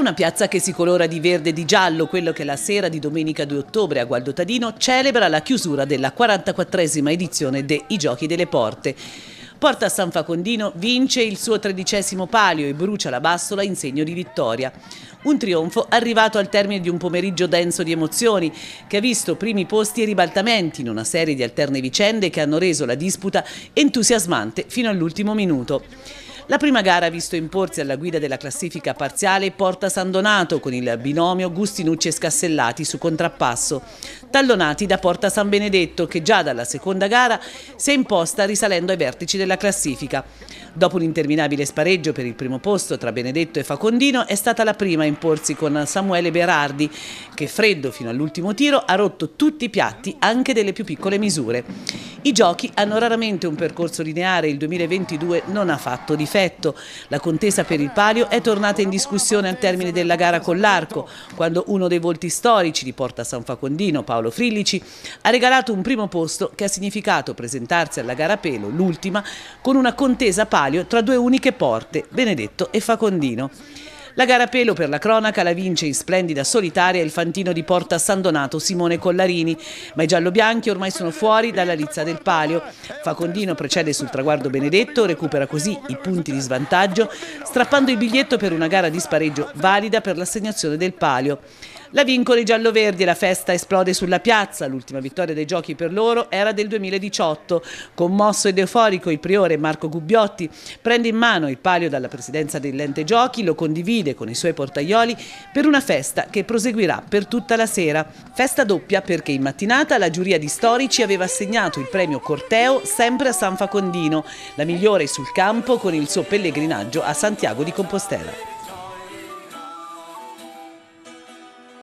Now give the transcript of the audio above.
una piazza che si colora di verde e di giallo, quello che la sera di domenica 2 ottobre a Gualdo Tadino celebra la chiusura della 44esima edizione dei Giochi delle Porte. Porta San Facondino vince il suo tredicesimo palio e brucia la bassola in segno di vittoria. Un trionfo arrivato al termine di un pomeriggio denso di emozioni, che ha visto primi posti e ribaltamenti in una serie di alterne vicende che hanno reso la disputa entusiasmante fino all'ultimo minuto. La prima gara ha visto imporsi alla guida della classifica parziale Porta San Donato con il binomio Gustinucci e Scassellati su contrappasso, tallonati da Porta San Benedetto che già dalla seconda gara si è imposta risalendo ai vertici della classifica. Dopo un interminabile spareggio per il primo posto tra Benedetto e Facondino è stata la prima a imporsi con Samuele Berardi che freddo fino all'ultimo tiro ha rotto tutti i piatti anche delle più piccole misure. I giochi hanno raramente un percorso lineare, il 2022 non ha fatto difetto. La contesa per il palio è tornata in discussione al termine della gara con l'arco, quando uno dei volti storici di Porta San Facondino, Paolo Frillici, ha regalato un primo posto che ha significato presentarsi alla gara pelo, l'ultima, con una contesa palio tra due uniche porte, Benedetto e Facondino. La gara a pelo per la cronaca la vince in splendida solitaria il fantino di Porta San Donato Simone Collarini, ma i giallo-bianchi ormai sono fuori dalla lizza del palio. Facondino precede sul traguardo Benedetto, recupera così i punti di svantaggio, strappando il biglietto per una gara di spareggio valida per l'assegnazione del palio. La Vincoli giallo-verdi e la festa esplode sulla piazza, l'ultima vittoria dei giochi per loro era del 2018. Commosso ed euforico il priore Marco Gubbiotti prende in mano il palio dalla presidenza dell'ente giochi, lo condivide con i suoi portaioli per una festa che proseguirà per tutta la sera. Festa doppia perché in mattinata la giuria di storici aveva assegnato il premio Corteo sempre a San Facondino, la migliore sul campo con il suo pellegrinaggio a Santiago di Compostela.